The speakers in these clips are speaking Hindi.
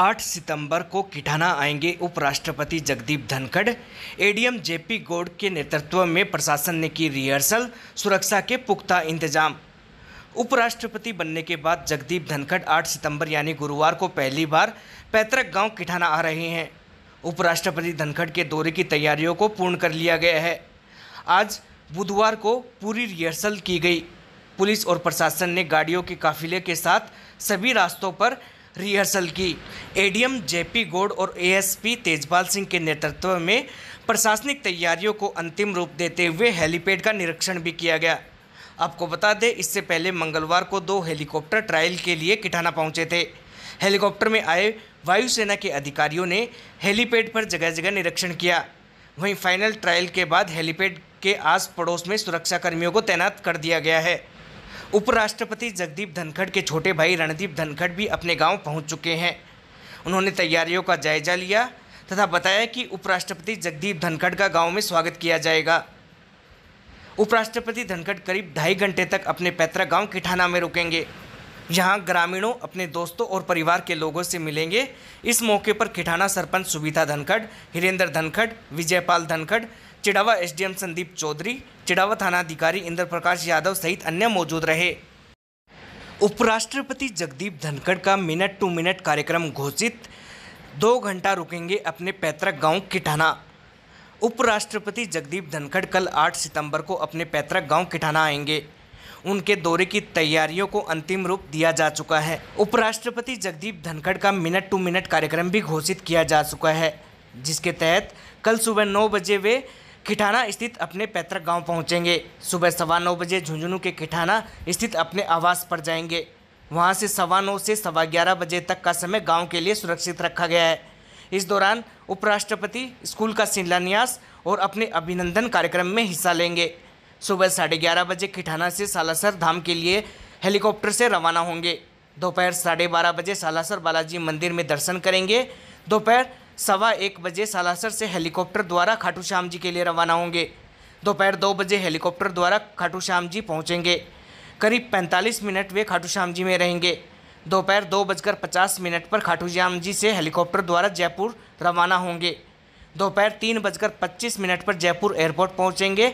8 सितंबर को किठाना आएंगे उपराष्ट्रपति जगदीप धनखड़ एडीएम जेपी गोड के नेतृत्व में प्रशासन ने की रिहर्सल सुरक्षा के पुख्ता इंतजाम उपराष्ट्रपति बनने के बाद जगदीप धनखड़ 8 सितंबर यानी गुरुवार को पहली बार पैतृक गांव किठाना आ रहे हैं उपराष्ट्रपति धनखड़ के दौरे की तैयारियों को पूर्ण कर लिया गया है आज बुधवार को पूरी रिहर्सल की गई पुलिस और प्रशासन ने गाड़ियों के काफिले के साथ सभी रास्तों पर रिहर्सल की एडीएम जेपी गोड और एएसपी तेजपाल सिंह के नेतृत्व में प्रशासनिक तैयारियों को अंतिम रूप देते हुए हेलीपैड का निरीक्षण भी किया गया आपको बता दें इससे पहले मंगलवार को दो हेलीकॉप्टर ट्रायल के लिए किठाना पहुंचे थे हेलीकॉप्टर में आए वायुसेना के अधिकारियों ने हेलीपैड पर जगह जगह निरीक्षण किया वहीं फाइनल ट्रायल के बाद हेलीपैड के आस पड़ोस में सुरक्षाकर्मियों को तैनात कर दिया गया है उपराष्ट्रपति जगदीप धनखड़ के छोटे भाई रणदीप धनखड़ भी अपने गांव पहुंच चुके हैं उन्होंने तैयारियों का जायजा लिया तथा बताया कि उपराष्ट्रपति जगदीप धनखड़ का गांव में स्वागत किया जाएगा उपराष्ट्रपति धनखड़ करीब ढाई घंटे तक अपने पैतृक गांव किठाना में रुकेंगे यहाँ ग्रामीणों अपने दोस्तों और परिवार के लोगों से मिलेंगे इस मौके पर किठाना सरपंच सुविधा धनखड़ हिरेंद्र धनखड़ विजयपाल धनखड़ चिड़ावा एसडीएम संदीप चौधरी चिड़ावा थानाधिकारी इंद्र प्रकाश यादव सहित अन्य मौजूद रहे उपराष्ट्रपति जगदीप धनखड़ का मिनट टू मिनट कार्यक्रम घोषित दो घंटा रुकेंगे अपने पैतृक गांव किठाना उपराष्ट्रपति जगदीप धनखड़ कल 8 सितंबर को अपने पैतृक गांव किठाना आएंगे उनके दौरे की तैयारियों को अंतिम रूप दिया जा चुका है उपराष्ट्रपति जगदीप धनखड़ का मिनट टू मिनट कार्यक्रम भी घोषित किया जा चुका है जिसके तहत कल सुबह नौ बजे वे किठाना स्थित अपने पैतृक गांव पहुंचेंगे सुबह सवा नौ बजे झुंझुनू के किठाना स्थित अपने आवास पर जाएंगे वहां से सवा नौ से सवा ग्यारह बजे तक का समय गांव के लिए सुरक्षित रखा गया है इस दौरान उपराष्ट्रपति स्कूल का शिलान्यास और अपने अभिनंदन कार्यक्रम में हिस्सा लेंगे सुबह साढ़े ग्यारह बजे किठाना से सालासर धाम के लिए हेलीकॉप्टर से रवाना होंगे दोपहर साढ़े बारह बजे सालासर बालाजी मंदिर में दर्शन करेंगे दोपहर सवा एक बजे सालासर से हेलीकॉप्टर द्वारा खाटू श्याम जी के लिए रवाना होंगे दोपहर दो बजे हेलीकॉप्टर द्वारा खाटू श्याम जी पहुँचेंगे करीब 45 मिनट वे खाटू श्याम जी में रहेंगे दोपहर दो, दो बजकर पचास मिनट पर खाटू श्याम जी से हेलीकॉप्टर द्वारा जयपुर रवाना होंगे दोपहर तीन बजकर पच्चीस मिनट पर जयपुर एयरपोर्ट पहुँचेंगे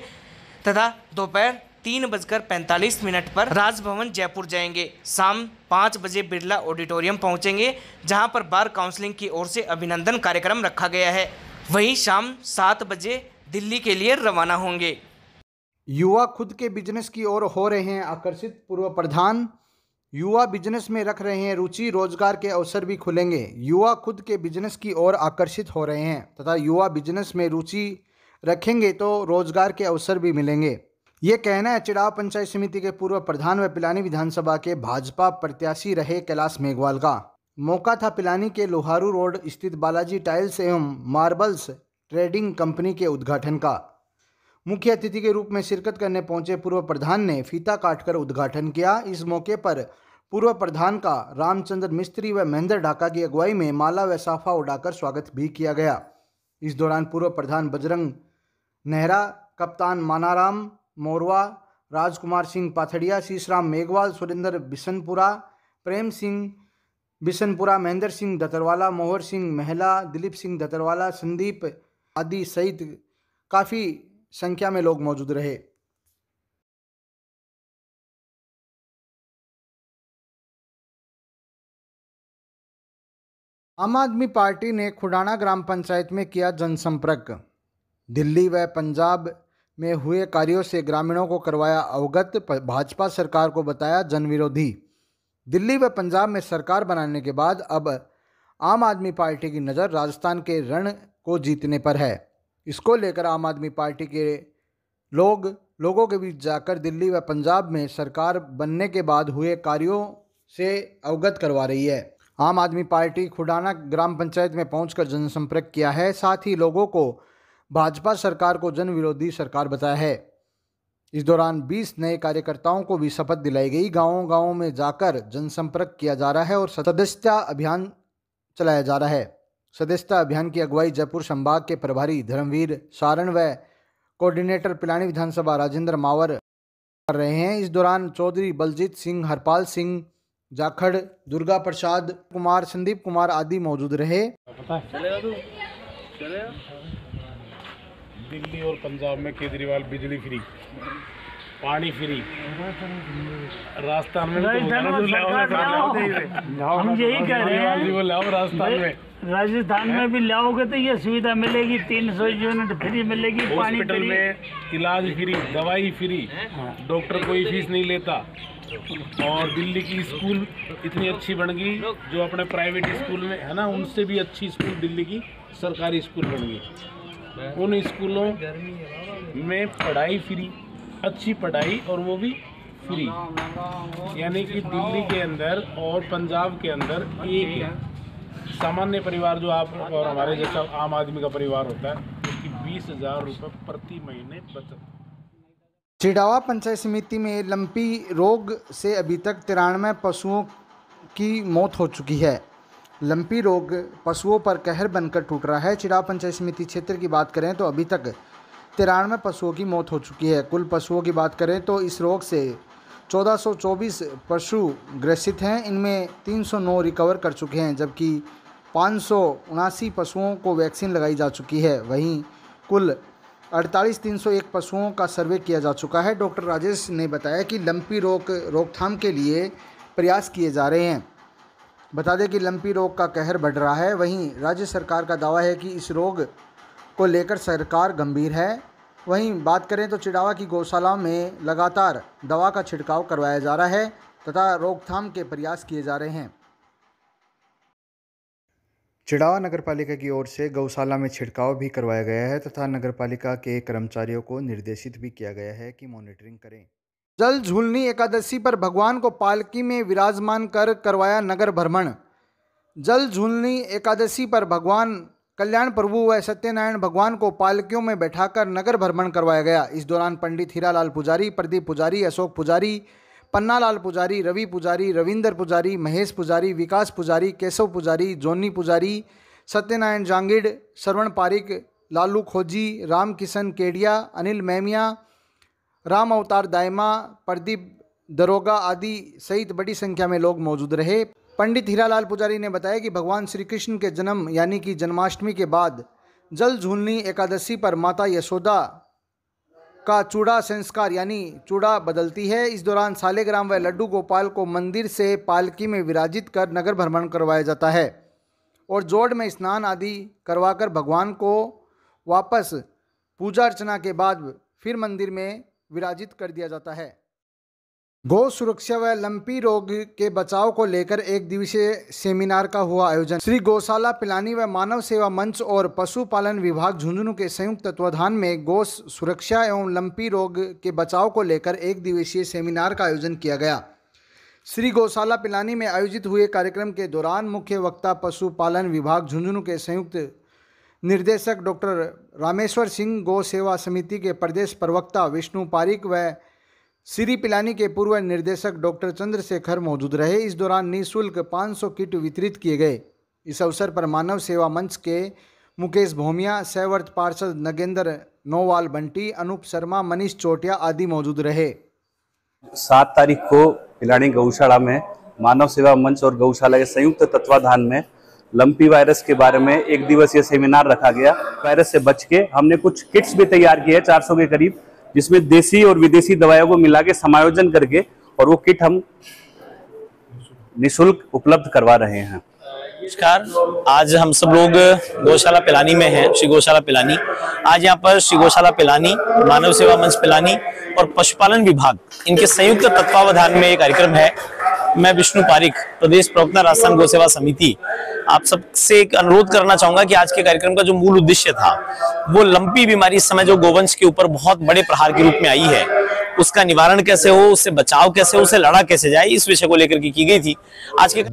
तथा दोपहर तीन बजकर पैंतालीस मिनट पर राजभवन जयपुर जाएंगे शाम पाँच बजे बिरला ऑडिटोरियम पहुंचेंगे जहां पर बार काउंसलिंग की ओर से अभिनंदन कार्यक्रम रखा गया है वहीं शाम सात बजे दिल्ली के लिए रवाना होंगे युवा खुद के बिजनेस की ओर हो रहे हैं आकर्षित पूर्व प्रधान युवा बिजनेस में रख रहे हैं रुचि रोजगार के अवसर भी खुलेंगे युवा खुद के बिजनेस की ओर आकर्षित हो रहे हैं तथा युवा बिजनेस में रुचि रखेंगे तो रोजगार के अवसर भी मिलेंगे ये कहना है चिड़ाव पंचायत समिति के पूर्व प्रधान व पिलानी विधानसभा के भाजपा प्रत्याशी रहे कैलाश मेघवाल का मौका था पिलानी के लोहारू रोड स्थित बालाजी टाइल्स एवं मार्बल्स ट्रेडिंग कंपनी के उद्घाटन का मुख्य अतिथि के रूप में शिरकत करने पहुंचे पूर्व प्रधान ने फीता काटकर उद्घाटन किया इस मौके पर पूर्व प्रधान का रामचंद्र मिस्त्री व महेंद्र ढाका की अगुवाई में माला व साफा उड़ाकर स्वागत भी किया गया इस दौरान पूर्व प्रधान बजरंग नेहरा कप्तान मानाराम मोरवा राजकुमार सिंह पाथड़िया शीशराम मेघवाल सुरेंद्र बिशनपुरा प्रेम सिंह बिशनपुरा महेंद्र सिंह दतरवाला मोहर सिंह महला दिलीप सिंह दतरवाला संदीप आदि सहित काफ़ी संख्या में लोग मौजूद रहे आम आदमी पार्टी ने खुडाना ग्राम पंचायत में किया जनसंपर्क दिल्ली व पंजाब में हुए कार्यों से ग्रामीणों को करवाया अवगत भाजपा सरकार को बताया जनविरोधी दिल्ली व पंजाब में सरकार बनाने के बाद अब आम आदमी पार्टी की नज़र राजस्थान के रण को जीतने पर है इसको लेकर आम आदमी पार्टी के लोग लोगों के बीच जाकर दिल्ली व पंजाब में सरकार बनने के बाद हुए कार्यों से अवगत करवा रही है आम आदमी पार्टी खुडाना ग्राम पंचायत में पहुंचकर जनसंपर्क किया है साथ ही लोगों को भाजपा सरकार को जन विरोधी सरकार बताया है इस दौरान 20 नए कार्यकर्ताओं को भी शपथ दिलाई गई गांवों गांवों में जाकर जनसंपर्क किया जा रहा है और सदस्यता अभियान चलाया जा रहा है सदस्यता अभियान की अगुवाई जयपुर संभाग के प्रभारी धर्मवीर सारण व कोऑर्डिनेटर पिलानी विधानसभा राजेंद्र मावर कर रहे हैं इस दौरान चौधरी बलजीत सिंह हरपाल सिंह जाखड़ दुर्गा प्रसाद कुमार संदीप कुमार आदि मौजूद रहे दिल्ली और पंजाब में केजरीवाल बिजली फ्री पानी फ्री राजस्थान में तो हम यही कह रहे हैं लाओ राजस्थान में राजस्थान में भी लाओगे तो ये सुविधा मिलेगी तीन सौ यूनिट फ्री मिलेगी पानी फ्री में इलाज फ्री दवाई फ्री हाँ। डॉक्टर कोई फीस नहीं लेता और दिल्ली की स्कूल इतनी अच्छी बन गई जो अपने प्राइवेट स्कूल में है ना उनसे भी अच्छी स्कूल दिल्ली की सरकारी स्कूल बन गई उन स्कूलों में पढ़ाई फ्री अच्छी पढ़ाई और वो भी फ्री यानी कि दिल्ली के अंदर और पंजाब के अंदर एक है सामान्य परिवार जो आप और हमारे जैसा आम आदमी का परिवार होता है उसकी बीस हज़ार रुपये प्रति महीने बचत चिड़ावा पंचायत समिति में लंपी रोग से अभी तक तिरानवे पशुओं की मौत हो चुकी है लंपी रोग पशुओं पर कहर बनकर टूट रहा है चिराव पंचायत समिति क्षेत्र की बात करें तो अभी तक तिरानवे पशुओं की मौत हो चुकी है कुल पशुओं की बात करें तो इस रोग से 1424 पशु ग्रसित हैं इनमें 309 रिकवर कर चुके हैं जबकि पाँच पशुओं को वैक्सीन लगाई जा चुकी है वहीं कुल अड़तालीस तीन सौ एक पशुओं का सर्वे किया जा चुका है डॉक्टर राजेश ने बताया कि लंपी रोग रोकथाम के लिए प्रयास किए जा रहे हैं बता दें कि लंपी रोग का कहर बढ़ रहा है वहीं राज्य सरकार का दावा है कि इस रोग को लेकर सरकार गंभीर है वहीं बात करें तो चिड़ावा की गौशाला में लगातार दवा का छिड़काव करवाया जा रहा है तथा रोकथाम के प्रयास किए जा रहे हैं चिड़ावा नगरपालिका की ओर से गौशाला में छिड़काव भी करवाया गया है तथा नगरपालिका के कर्मचारियों को निर्देशित भी किया गया है कि मॉनिटरिंग करें जल झूलनी एकादशी पर भगवान को पालकी में विराजमान कर करवाया नगर भ्रमण जल झूलनी एकादशी पर भगवान कल्याण प्रभु व सत्यनारायण भगवान को पालकियों में बैठाकर नगर भ्रमण करवाया गया इस दौरान पंडित हीरालाल पुजारी प्रदीप पुजारी अशोक पुजारी पन्नालाल पुजारी रवि पुजारी रविंदर पुजारी महेश पुजारी विकास पुजारी केशव पुजारी जोनी पुजारी सत्यनारायण जांगिड़ श्रवण पारिक लालू खोजी राम किशन केडिया अनिल मैमिया राम अवतार दायमा प्रदीप दरोगा आदि सहित बड़ी संख्या में लोग मौजूद रहे पंडित हीरालाल पुजारी ने बताया कि भगवान श्री कृष्ण के जन्म यानी कि जन्माष्टमी के बाद जल झूलनी एकादशी पर माता यशोदा का चूड़ा संस्कार यानी चूड़ा बदलती है इस दौरान सालेग्राम व लड्डू गोपाल को मंदिर से पालकी में विराजित कर नगर भ्रमण करवाया जाता है और जोड़ में स्नान आदि करवाकर भगवान को वापस पूजा अर्चना के बाद फिर मंदिर में विराजित कर दिया जाता है गौ सुरक्षा व लंपी रोग के बचाव को लेकर एक दिवसीय सेमिनार का हुआ आयोजन श्री गौशाला पिलानी व मानव सेवा मंच और पशुपालन विभाग झुंझुनू के संयुक्त तत्वाधान में गौ सुरक्षा एवं लंपी रोग के बचाव को लेकर एक दिवसीय सेमिनार का आयोजन किया गया श्री गौशाला पिलानी में आयोजित हुए कार्यक्रम के दौरान मुख्य वक्ता पशुपालन विभाग झुंझुनू के संयुक्त निर्देशक डॉक्टर रामेश्वर सिंह गौ सेवा समिति के प्रदेश प्रवक्ता विष्णु पारिक व श्री पिलानी के पूर्व निर्देशक डॉक्टर चंद्रशेखर मौजूद रहे इस दौरान निःशुल्क 500 किट वितरित किए गए इस अवसर पर मानव सेवा मंच के मुकेश भोमिया सैवर्त पार्षद नगेंद्र नोवाल बंटी अनूप शर्मा मनीष चोटिया आदि मौजूद रहे सात तारीख को पिलानी गौशाला में मानव सेवा मंच और गौशाला के संयुक्त तत्वाधान में लंपी वायरस के बारे में एक दिवसीय सेमिनार रखा गया वायरस से बच के हमने कुछ किट्स भी तैयार किए चार सौ के करीब जिसमें देसी और विदेशी दवाइयों को मिला के समायोजन करके और वो किट हम निशुल्क उपलब्ध करवा रहे हैं नमस्कार आज हम सब लोग गौशाला पिलानी में हैं श्री गौशाला पिलानी आज यहाँ पर श्री गौशाला पिलानी मानव सेवा मंच पिलानी और पशुपालन विभाग इनके संयुक्त तत्वावधान में एक कार्यक्रम है मैं विष्णु पारिक प्रदेश प्रवक्ता राजस्थान गो सेवा समिति आप सबसे एक अनुरोध करना चाहूंगा कि आज के कार्यक्रम का जो मूल उद्देश्य था वो लंपी बीमारी इस समय जो गोवंश के ऊपर बहुत बड़े प्रहार के रूप में आई है उसका निवारण कैसे हो उससे बचाव कैसे हो उसे लड़ा कैसे जाए इस विषय को लेकर की, गई थी आज के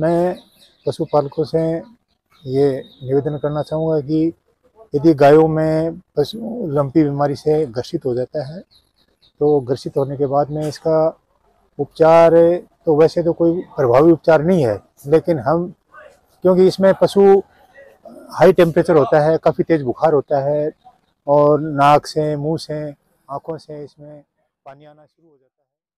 मैं पशुपालकों से ये निवेदन करना चाहूंगा कि यदि गायों में पशु लंपी बीमारी से ग्रसित हो जाता है तो ग्रसित होने के बाद में इसका उपचार तो वैसे तो कोई प्रभावी उपचार नहीं है लेकिन हम क्योंकि इसमें पशु हाई टेम्परेचर होता है काफ़ी तेज़ बुखार होता है और नाक से मुंह से आँखों से इसमें पानी आना शुरू हो जाता है